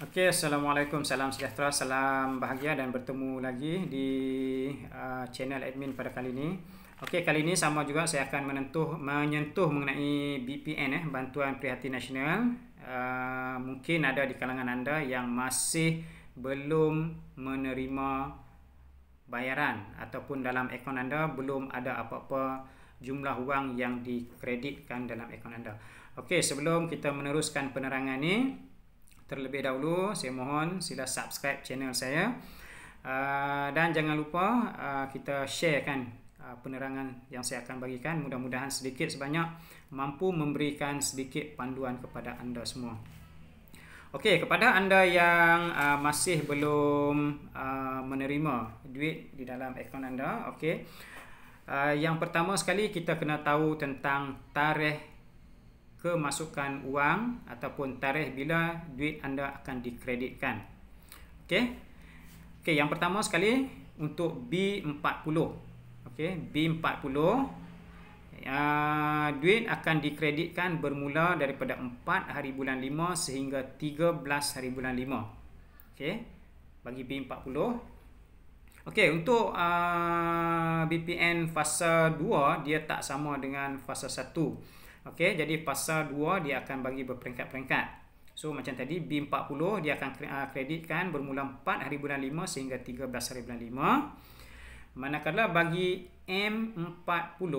Okey, Assalamualaikum, salam sejahtera, salam bahagia dan bertemu lagi di uh, channel admin pada kali ini. Okey, kali ini sama juga saya akan menentuh, menyentuh mengenai BPN, eh, Bantuan Prihatin Nasional. Uh, mungkin ada di kalangan anda yang masih belum menerima bayaran ataupun dalam akaun anda belum ada apa-apa jumlah wang yang dikreditkan dalam akaun anda. Okey, sebelum kita meneruskan penerangan ini, terlebih dahulu saya mohon sila subscribe channel saya uh, dan jangan lupa uh, kita sharekan uh, penerangan yang saya akan bagikan mudah-mudahan sedikit sebanyak mampu memberikan sedikit panduan kepada anda semua Okey, kepada anda yang uh, masih belum uh, menerima duit di dalam akaun anda, okey. Uh, yang pertama sekali kita kena tahu tentang tarikh kemasukan wang ataupun tarikh bila duit anda akan dikreditkan. Okey. Okey, yang pertama sekali untuk B40. Okey, B40 uh, duit akan dikreditkan bermula daripada 4 hari bulan 5 sehingga 13 hari bulan 5. Okey. Bagi B40. Okey, untuk uh, ah, BPN fasa 2 dia tak sama dengan fasa 1. Okey, jadi fasa 2 dia akan bagi berperingkat-peringkat. So macam tadi B40 dia akan ah, kreditkan bermula 4 hari bulan 5 sehingga 13 hari bulan 5. Manakala bagi M40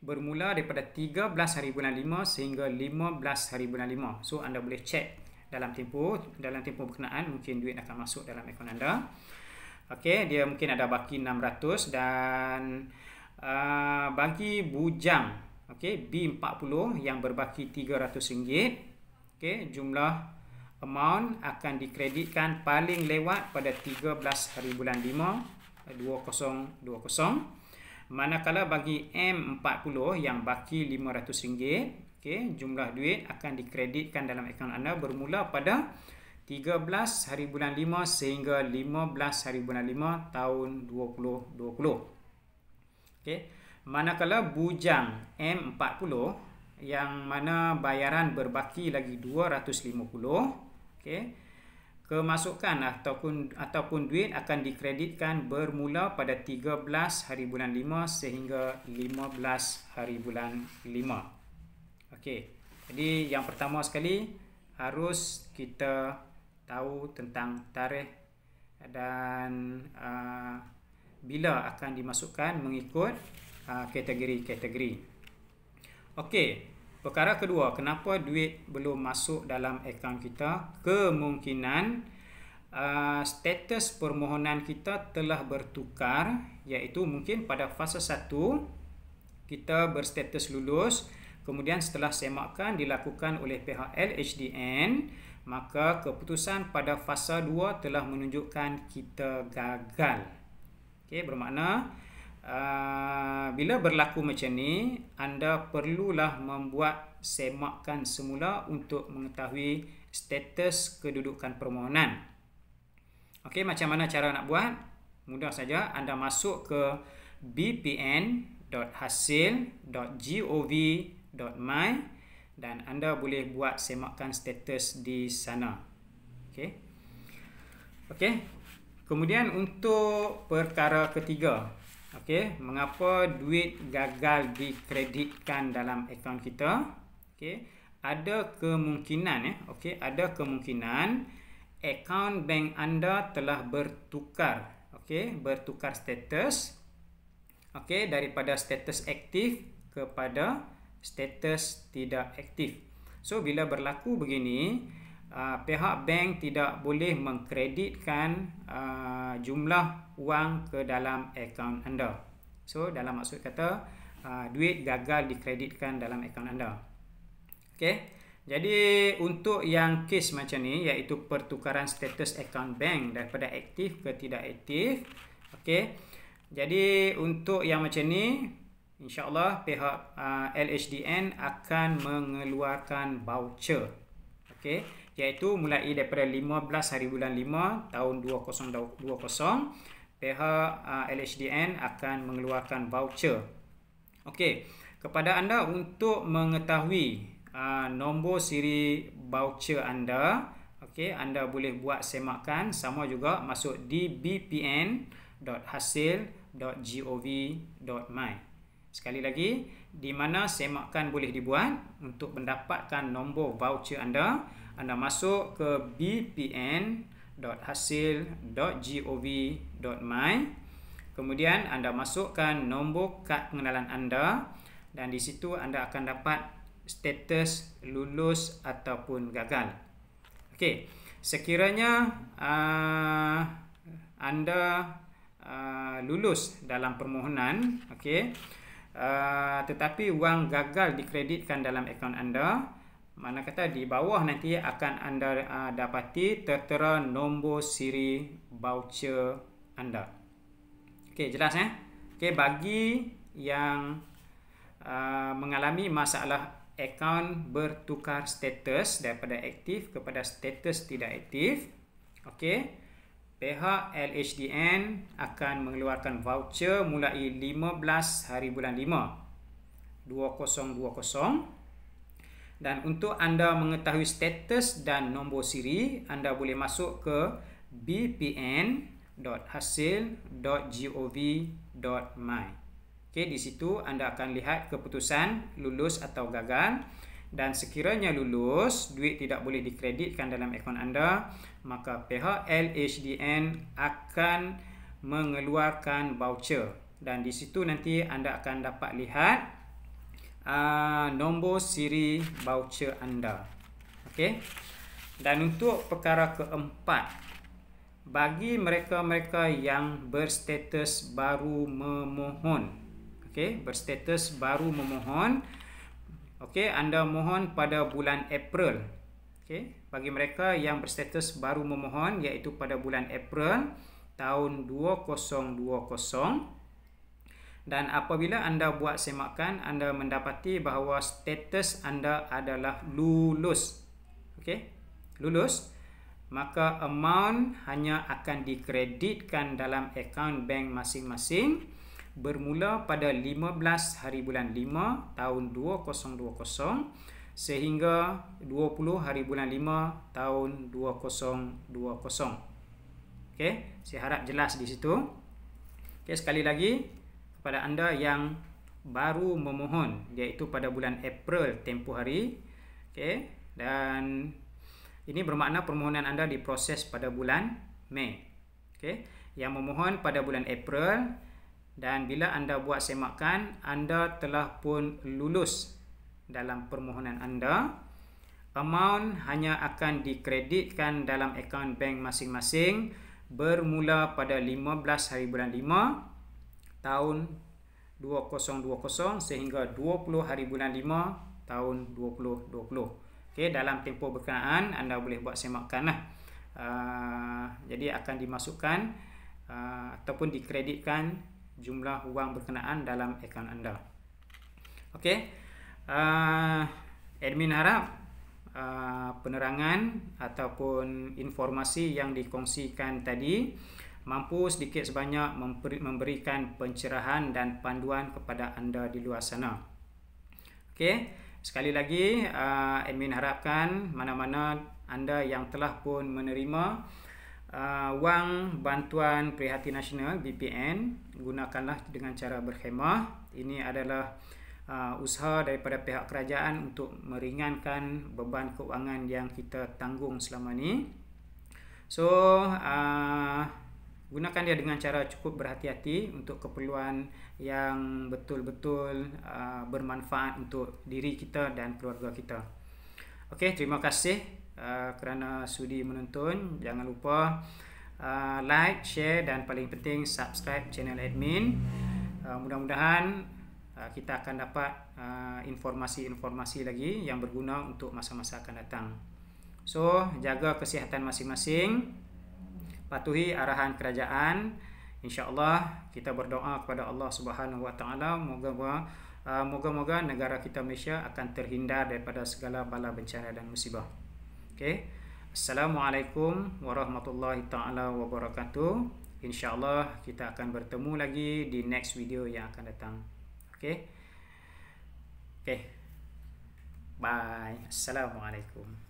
bermula daripada 13 hari bulan 5 sehingga 15 hari bulan 5. So anda boleh check dalam tempoh dalam tempoh berkenaan mungkin duit akan masuk dalam akaun anda. Okey, dia mungkin ada baki 600 dan uh, bagi bujang okey B40 yang berbaki RM300 okey jumlah amount akan dikreditkan paling lewat pada 13 hari bulan 5 2020 eh, manakala bagi M40 yang baki RM500 okey jumlah duit akan dikreditkan dalam akaun anda bermula pada 13 hari bulan 5 sehingga 15 hari bulan 5 tahun 2020 okey Manakala bujang M40 yang mana bayaran berbaki lagi 250, okey. Kemasukan ataupun ataupun duit akan dikreditkan bermula pada 13 hari bulan 5 sehingga 15 hari bulan 5. Okey. Jadi yang pertama sekali harus kita tahu tentang tarikh dan uh, bila akan dimasukkan mengikut kategori-kategori. Ha, Okey, perkara kedua, kenapa duit belum masuk dalam akaun kita? Kemungkinan uh, status permohonan kita telah bertukar iaitu mungkin pada fasa satu kita berstatus lulus kemudian setelah semakan dilakukan oleh pihak LHDN maka keputusan pada fasa 2 telah menunjukkan kita gagal. Okey, bermakna Ah, bila berlaku macam ni, anda perlulah membuat semakan semula untuk mengetahui status kedudukan permohonan. Okey, macam mana cara nak buat? Mudah saja, anda masuk ke bpn.hasil.gov.my dan anda boleh buat semakan status di sana. Okey. Okey. Kemudian untuk perkara ketiga, Okey, mengapa duit gagal dikreditkan dalam akaun kita? Okey, ada kemungkinan ya. Eh? Okey, ada kemungkinan akaun bank anda telah bertukar. Okey, bertukar status. Okey, daripada status aktif kepada status tidak aktif. So bila berlaku begini, Ah, pihak bank tidak boleh mengkreditkan uh, jumlah wang ke dalam akaun anda. So dalam maksud kata uh, duit gagal dikreditkan dalam akaun anda. Okey. Jadi untuk yang kes macam ni iaitu pertukaran status akaun bank daripada aktif ke tidak aktif, okey. Jadi untuk yang macam ni InsyaAllah pihak uh, LHDN akan mengeluarkan voucher. Okey iaitu mulai daripada 15 hari bulan 5 tahun 2020 pihak LHDN akan mengeluarkan voucher. Okey, kepada anda untuk mengetahui uh, nombor siri voucher anda, okey anda boleh buat semakan sama juga masuk di bpn.hasil.gov.my. Sekali lagi, di mana semakan boleh dibuat untuk mendapatkan nombor voucher anda? anda masuk ke bpn.hasil.gov.my kemudian anda masukkan nombor kad pengenalan anda dan di situ anda akan dapat status lulus ataupun gagal Okey, sekiranya uh, anda uh, lulus dalam permohonan okay, uh, tetapi wang gagal dikreditkan dalam akaun anda mana kata di bawah nanti akan anda uh, dapati tertera nombor siri voucher anda. Okey, jelas ya? Eh? Okey, bagi yang uh, mengalami masalah akaun bertukar status daripada aktif kepada status tidak aktif, okey, pihak LHDN akan mengeluarkan voucher mulai 15 hari bulan 5 2020. Dan untuk anda mengetahui status dan nombor siri, anda boleh masuk ke bpn.hasil.gov.my. Okay, di situ anda akan lihat keputusan lulus atau gagal. Dan sekiranya lulus, duit tidak boleh dikreditkan dalam akaun anda, maka pihak LHDN akan mengeluarkan voucher. Dan di situ nanti anda akan dapat lihat Ah, nombor siri voucher anda. Okey. Dan untuk perkara keempat, bagi mereka-mereka yang berstatus baru memohon. Okey, berstatus baru memohon. Okey, anda mohon pada bulan April. Okey, bagi mereka yang berstatus baru memohon iaitu pada bulan April tahun 2020 dan apabila anda buat semakan anda mendapati bahawa status anda adalah lulus okey lulus maka amount hanya akan dikreditkan dalam akaun bank masing-masing bermula pada 15 hari bulan 5 tahun 2020 sehingga 20 hari bulan 5 tahun 2020 okey saya harap jelas di situ okey sekali lagi kepada anda yang baru memohon iaitu pada bulan April tempoh hari okey dan ini bermakna permohonan anda diproses pada bulan Mei okey yang memohon pada bulan April dan bila anda buat semakan anda telah pun lulus dalam permohonan anda amount hanya akan dikreditkan dalam akaun bank masing-masing bermula pada 15 hari bulan tahun 2020 sehingga 20 hari bulan 5 tahun 2020. Okey, dalam tempoh berkenaan anda boleh buat semakkanlah. Uh, jadi akan dimasukkan uh, ataupun dikreditkan jumlah wang berkenaan dalam akaun anda. Okey. Uh, admin harap uh, penerangan ataupun informasi yang dikongsikan tadi uh, mampu sedikit sebanyak memberikan pencerahan dan panduan kepada anda di luar sana. Okey, sekali lagi uh, admin harapkan mana-mana anda yang telah pun menerima uh, wang bantuan prihatin nasional BPN gunakanlah dengan cara berhemah. Ini adalah uh, usaha daripada pihak kerajaan untuk meringankan beban kewangan yang kita tanggung selama ni. So, uh, gunakan dia dengan cara cukup berhati-hati untuk keperluan yang betul-betul uh, bermanfaat untuk diri kita dan keluarga kita. Okey, terima kasih uh, kerana sudi menonton. Jangan lupa uh, like, share dan paling penting subscribe channel admin. Uh, mudah-mudahan uh, kita akan dapat uh, informasi-informasi lagi yang berguna untuk masa-masa akan datang. So, jaga kesihatan masing-masing patuhi arahan kerajaan insyaallah kita berdoa kepada Allah Subhanahu wa taala moga uh, moga-moga negara kita Malaysia akan terhindar daripada segala bala bencana dan musibah okey assalamualaikum warahmatullahi taala wabarakatuh insyaallah kita akan bertemu lagi di next video yang akan datang okey okey bye assalamualaikum